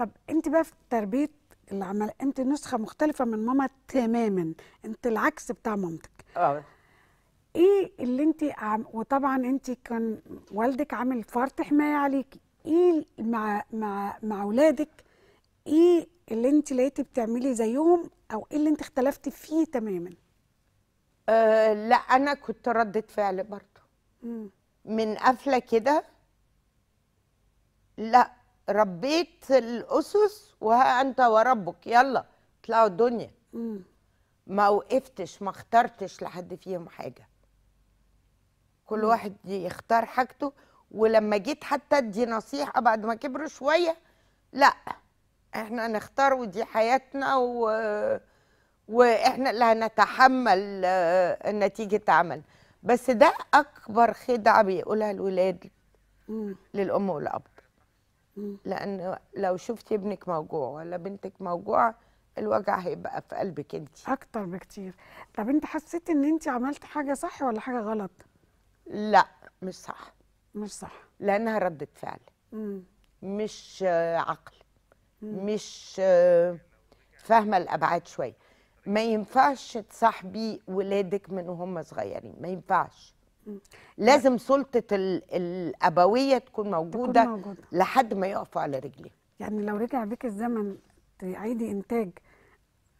طب انت بقى في تربيه اللي عمل انت نسخه مختلفه من ماما تماما انت العكس بتاع مامتك اه ايه اللي انت عم... وطبعا انت كان والدك عامل فرط حمايه عليكي ايه مع مع مع اولادك ايه اللي انت لقيتي بتعملي زيهم او ايه اللي انت اختلفتي فيه تماما أه لا انا كنت ردة فعل برضه من قفله كده لا ربيت الاسس وها انت وربك يلا اطلعوا الدنيا ما وقفتش ما اخترتش لحد فيهم حاجه كل واحد يختار حاجته ولما جيت حتى ادي نصيحه بعد ما كبروا شويه لا احنا نختار ودي حياتنا و... واحنا اللي هنتحمل آه، نتيجه عمل بس ده اكبر خدعه بيقولها الولاد للام والاب لأن لو شفتي ابنك موجوع ولا بنتك موجوعة الوجع هيبقى في قلبك انت اكتر بكتير طب انت حسيتي ان انت عملت حاجه صح ولا حاجه غلط لا مش صح مش صح لانها رده فعل مم. مش عقل مم. مش آه، فاهمه الابعاد شويه ما ينفعش تصاحبي ولادك من وهم صغيرين ما ينفعش لازم سلطه الابويه تكون موجوده, تكون موجودة. لحد ما يقفوا على رجليه يعني لو رجع بيك الزمن تعيدي انتاج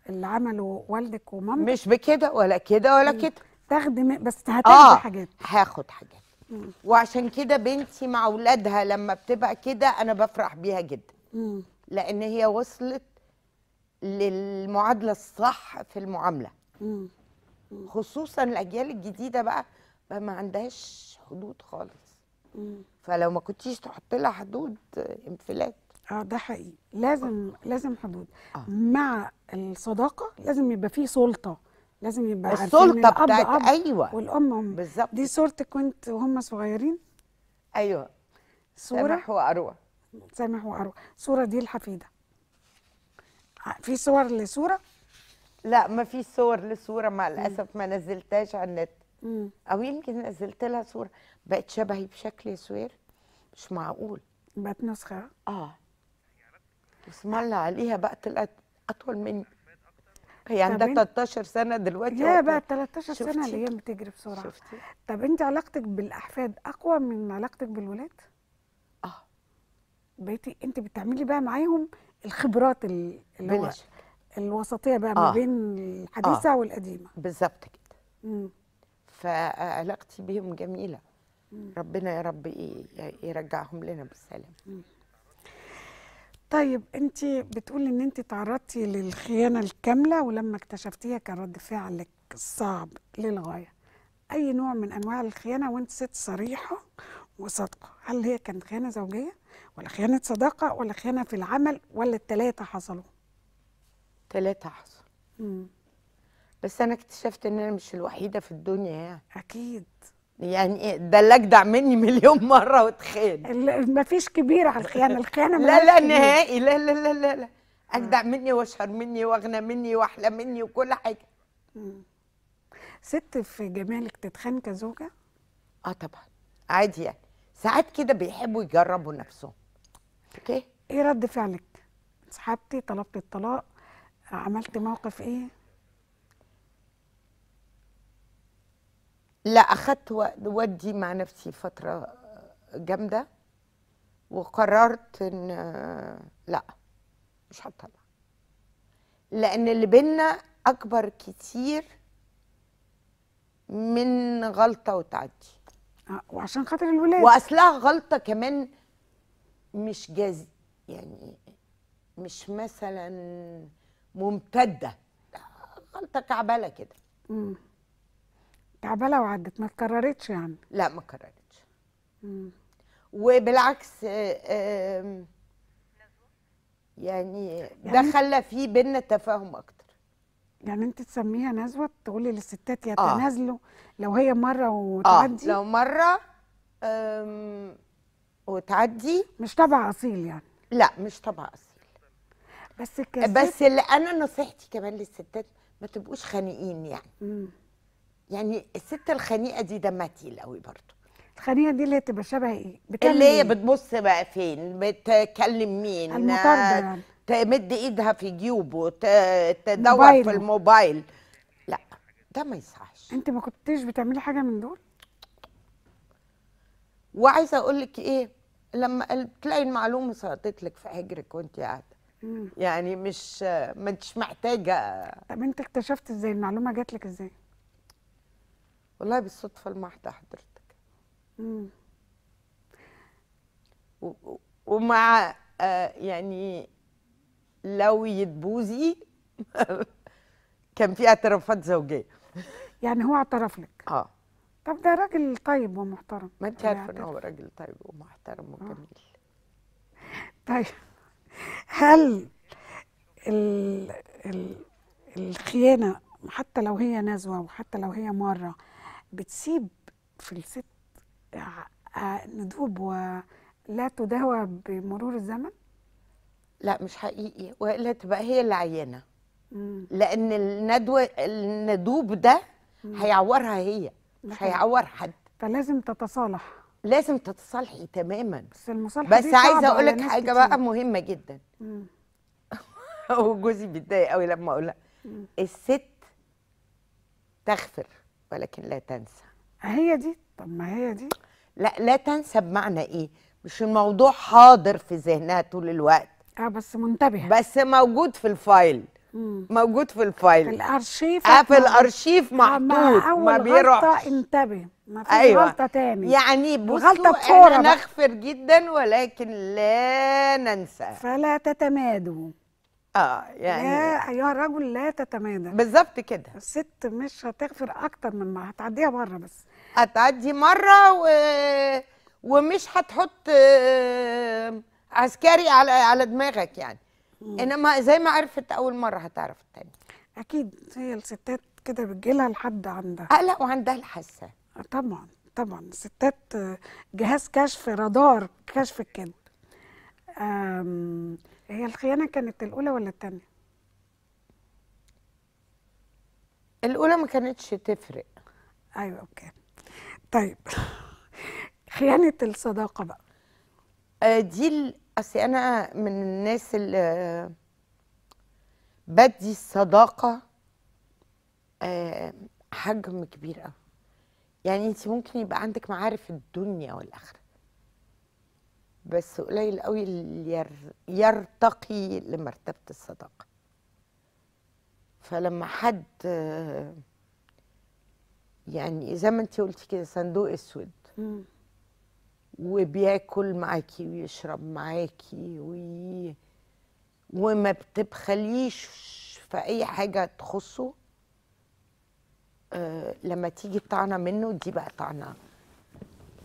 اللي عمله والدك ومامتك مش بكده ولا كده ولا كده تاخدي بس هتاخدي آه حاجات هاخد حاجات وعشان كده بنتي مع اولادها لما بتبقى كده انا بفرح بيها جدا لان هي وصلت للمعادله الصح في المعامله خصوصا الاجيال الجديده بقى ما عندهاش حدود خالص مم. فلو ما كنتيش تحط لها حدود انفلات اه ده حقيقي لازم آه. لازم حدود آه. مع الصداقه لازم يبقى فيه سلطه لازم يبقى السلطه بتاعت أب ايوه والام بالظبط دي صورتك كنت وهم صغيرين ايوه صوره سامح واروى سامح واروى صورة دي الحفيده آه، في صور لصوره لا ما في صور لصوره مع الاسف ما نزلتهاش على النت مم. او يمكن نزلت لها صوره بقت شبهي بشكل سوير مش معقول بقت نسخه اه بسم الله عليها بقى طلعت اطول مني هي عندها 13 سنه دلوقتي يا بقى 13 شفتي. سنه اللي هي بتجري بسرعه شفتي طب انت علاقتك بالاحفاد اقوى من علاقتك بالولاد اه بقيتي انت بتعملي بقى معاهم الخبرات اللي هو الوسطيه بقى آه. ما بين الحديثه آه. والقديمه بالظبط كده امم فعلاقتي بيهم جميله مم. ربنا يا رب يرجعهم لنا بالسلام طيب انت بتقولي ان انت تعرضتي للخيانه الكامله ولما اكتشفتيها كان رد فعلك صعب للغايه اي نوع من انواع الخيانه وانت ست صريحه وصادقه هل هي كانت خيانه زوجيه ولا خيانه صداقه ولا خيانه في العمل ولا الثلاثه حصلوا ثلاثه حصلوا امم بس انا اكتشفت ان انا مش الوحيده في الدنيا يعني اكيد يعني إيه؟ ده اللي اجدع مني مليون مره واتخان مفيش كبير على الخيانه الخيانه لا لا نهائي لا لا لا لا, لا. آه. اجدع مني واشهر مني واغنى مني واحلى مني وكل حاجه ست في جمالك تتخان كزوجه اه طبعا عادي يعني ساعات كده بيحبوا يجربوا نفسهم اوكي ايه رد فعلك سحبتي طلبتي الطلاق عملت موقف ايه لا اخدت ودي مع نفسي فتره جامده وقررت ان لا مش هطلع لان اللي بينا اكبر كتير من غلطه وتعدي آه، وعشان خاطر الولاد واصلها غلطه كمان مش جاز يعني مش مثلا ممتده غلطه كعبله كده تعبانه وعدت ما اتكررتش يعني لا ما اتكررتش وبالعكس يعني, يعني ده يعني خلى في بينا تفاهم اكتر يعني انت تسميها نزوه تقولي للستات يتنازلوا آه. لو هي مره آه، وتعدي اه لو مره وتعدي مش طبع اصيل يعني لا مش طبع اصيل بس بس اللي انا نصيحتي كمان للستات ما تبقوش خانقين يعني مم. يعني الست الخنيقه دي دمها تقيل قوي برضه الخنيقه دي اللي هي تبقى شبه ايه اللي هي إيه؟ بتبص بقى فين بتكلم مين المطارده يعني تمد ايدها في جيوبه تدور موبايل. في الموبايل لا ده ما يصحش انت ما كنتش بتعملي حاجه من دول وعايزه اقول لك ايه لما تلاقي المعلومه سقطت لك في حجرك وانت قاعده يعني مش ما انتش محتاجه طب انت اكتشفت ازاي المعلومه جات لك ازاي والله بالصدفه المحضه حضرتك ومع آه يعني لو يتبوزي كان في اعترافات زوجيه يعني هو اعترف لك اه طب ده راجل طيب ومحترم ما انت يعني عارفه ان هو راجل طيب ومحترم آه. وجميل طيب هل ال... ال... الخيانه حتى لو هي نزوه وحتى لو هي مره بتسيب في الست ندوب ولا تداوى بمرور الزمن؟ لا مش حقيقي والا تبقى هي اللي عيانه لان الندوه الندوب ده هيعورها هي مش هيعور حد فلازم تتصالح لازم تتصالحي تماما بس المصالحه بس عايزه اقول لك حاجه كتير. بقى مهمه جدا وجوزي بيتضايق قوي لما اقولها الست تغفر ولكن لا تنسى هي دي طب ما هي دي لا لا تنسى بمعنى ايه مش الموضوع حاضر في ذهنها طول الوقت اه بس منتبه بس موجود في الفايل مم. موجود في الفايل في الارشيف اه في الارشيف آه، محطوط ما بيروحش غلطه انتبه ما فيش أيوة. غلطه تاني يعني بصوا احنا نغفر جدا ولكن لا ننسى فلا تتمادوا اه يعني يا ايها الرجل لا تتمادى بالظبط كده الست مش هتغفر اكتر من ما هتعديها مره بس هتعدي مره و... ومش هتحط آه، عسكري على على دماغك يعني مم. انما زي ما عرفت اول مره هتعرف التاني اكيد هي الستات كده بتجيلها لحد عندها آه، لا وعندها الحاسه طبعا طبعا الستات آه، جهاز كشف رادار كشف الكذب هي الخيانة كانت الأولى ولا الثانية؟ الأولى ما كانتش تفرق أيوة أوكي طيب خيانة الصداقة بقى آه دي أصل أنا من الناس اللي بدي الصداقة آه حجم كبير قوي يعني أنت ممكن يبقى عندك معارف الدنيا والآخرة بس قليل قوي اللي يرتقي لمرتبه الصداقه فلما حد يعني زي ما انت قلتي كده صندوق اسود وبياكل معاكي ويشرب معاكي وي... وما بتبخليش في اي حاجه تخصه آه لما تيجي طعنه منه دي بقى طعنه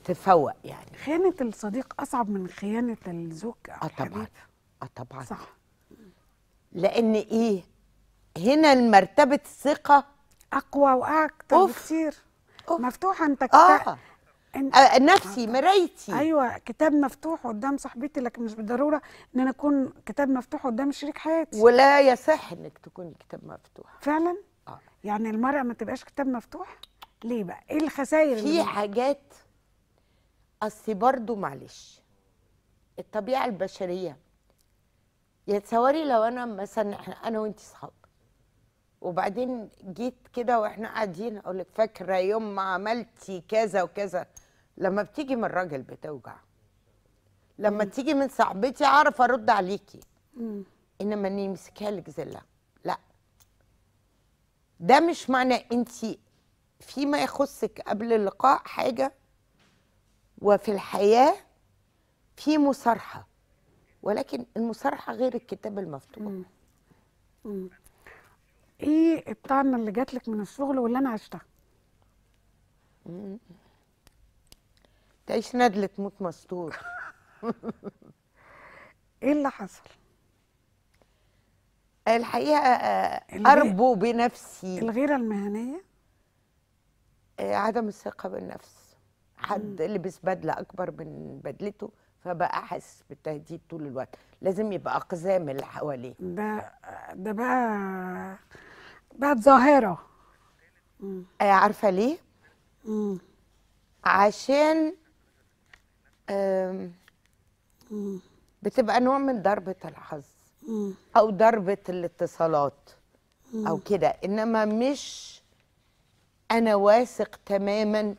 تفوق يعني خيانه الصديق اصعب من خيانه الزوج اه طبعا اه طبعا صح لان ايه هنا مرتبه الثقه اقوى واكتر بكثير بكتير أوف. مفتوحه انت كتاب آه. انت... آه نفسي آه. مرايتي ايوه كتاب مفتوح قدام صاحبتي لكن مش بالضروره ان انا اكون كتاب مفتوح قدام شريك حياتي ولا يصح انك تكون كتاب مفتوح فعلا آه. يعني المرأة ما تبقاش كتاب مفتوح ليه بقى ايه الخسائر في حاجات اصل برضو معلش الطبيعه البشريه يا تصوري لو انا مثلا احنا انا وانت صحاب وبعدين جيت كده واحنا قاعدين اقول لك فاكره يوم ما عملتي كذا وكذا لما بتيجي من الراجل بتوجع لما مم. تيجي من صاحبتي اعرف ارد عليكي انما اني مسكها لك زله لا ده مش معنى انت فيما يخصك قبل اللقاء حاجه وفي الحياه في مصارحه ولكن المصارحه غير الكتاب المفتوح ايه الطعم اللي جات لك من الشغل واللي انا عشتها تعيش ندلة موت مستور ايه اللي حصل الحقيقه آه، آه، اربو بنفسي الغيره المهنيه آه، عدم الثقه بالنفس حد لبس بدله اكبر من بدلته فبقى حاسس بالتهديد طول الوقت لازم يبقى قزام اللي حواليه ده ده بقى بقت ظاهره آه، عارفه ليه مم. عشان بتبقى نوع من ضربه الحظ او ضربه الاتصالات مم. او كده انما مش انا واثق تماما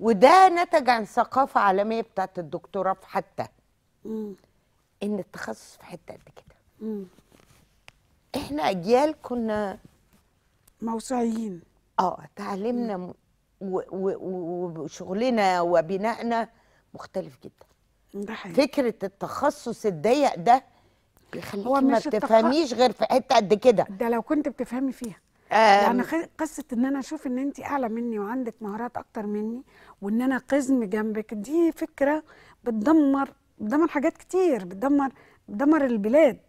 وده نتج عن ثقافه عالميه بتاعت الدكتوره في حتى مم. ان التخصص في حته قد كده احنا اجيال كنا موسوعيين اه تعليمنا وشغلنا وبنائنا مختلف جدا ده حقيقي. فكره التخصص الضيق ده بيخليكي ما بتفهميش غير في حته قد كده ده لو كنت بتفهمي فيها يعني قصه ان انا اشوف ان انت اعلى مني وعندك مهارات اكتر مني وان انا قزم جنبك دي فكره بتدمر بتدمر حاجات كتير بتدمر بتدمر البلاد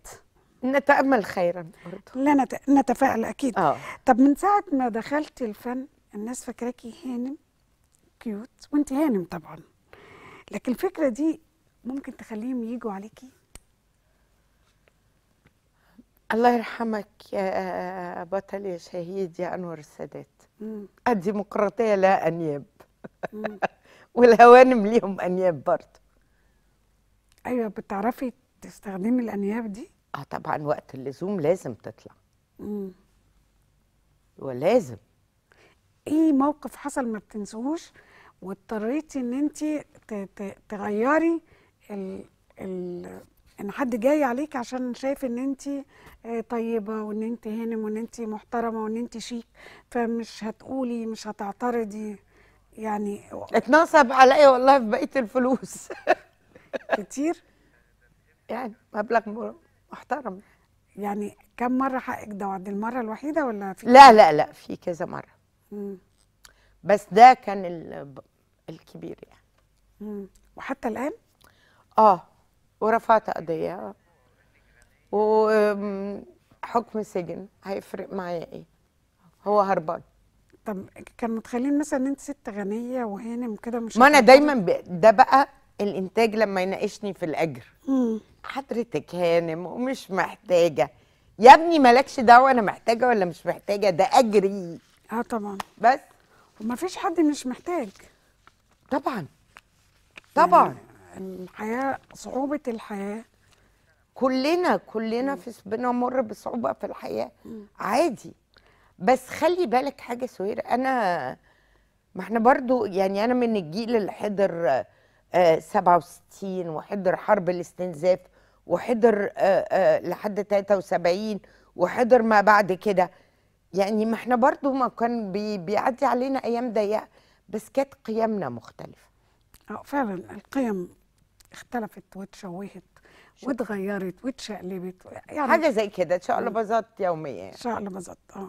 نتامل خيرا برضه لا نت... نتفائل اكيد أوه. طب من ساعه ما دخلتي الفن الناس فاكراكي هانم كيوت وانت هانم طبعا لكن الفكره دي ممكن تخليهم يجوا عليكي الله يرحمك يا بطل يا شهيد يا انور السادات الديمقراطيه لها انياب والهوانم ليهم انياب برضه ايوه بتعرفي تستخدمي الانياب دي اه طبعا وقت اللزوم لازم تطلع امم ولازم ايه موقف حصل ما بتنسوهوش واضطريتي ان انت تغيري ال ال ان حد جاي عليك عشان شايف ان انت آه، طيبه وان انت هانم وان انت محترمه وان انت شيك فمش هتقولي مش هتعترضي يعني اتنصب عليا والله في بقيه الفلوس كتير يعني مبلغ محترم يعني كم مره حقك ده وعد المره الوحيده ولا في لا لا لا في كذا مره مم. بس ده كان الكبير يعني مم. وحتى الان اه ورفعت قضية وحكم سجن هيفرق معايا ايه هو هربان طب كان متخيلين مثلا ان انت ست غنيه وهانم كده مش ما انا دايما ب... ده بقى الانتاج لما يناقشني في الاجر حضرتك هانم ومش محتاجه يا ابني مالكش دعوه انا محتاجه ولا مش محتاجه ده اجري اه طبعا بس وما فيش حد مش محتاج طبعا طبعا يعني الحياه صعوبه الحياه كلنا كلنا في بنمر بصعوبه في الحياه عادي بس خلي بالك حاجه سهير انا ما احنا برضو يعني انا من الجيل اللي حضر آه، سبعة 67 وحضر حرب الاستنزاف وحضر آه، آه، لحد 73 وحضر ما بعد كده يعني ما احنا برضو ما كان بي بيعدي علينا ايام ضيقه بس كانت قيمنا مختلفه اه فعلا القيم اختلفت وتشوهت واتغيرت واتشقلبت يعني حاجه زي كده شقلباظات يوميه ان شاء الله بظبط اه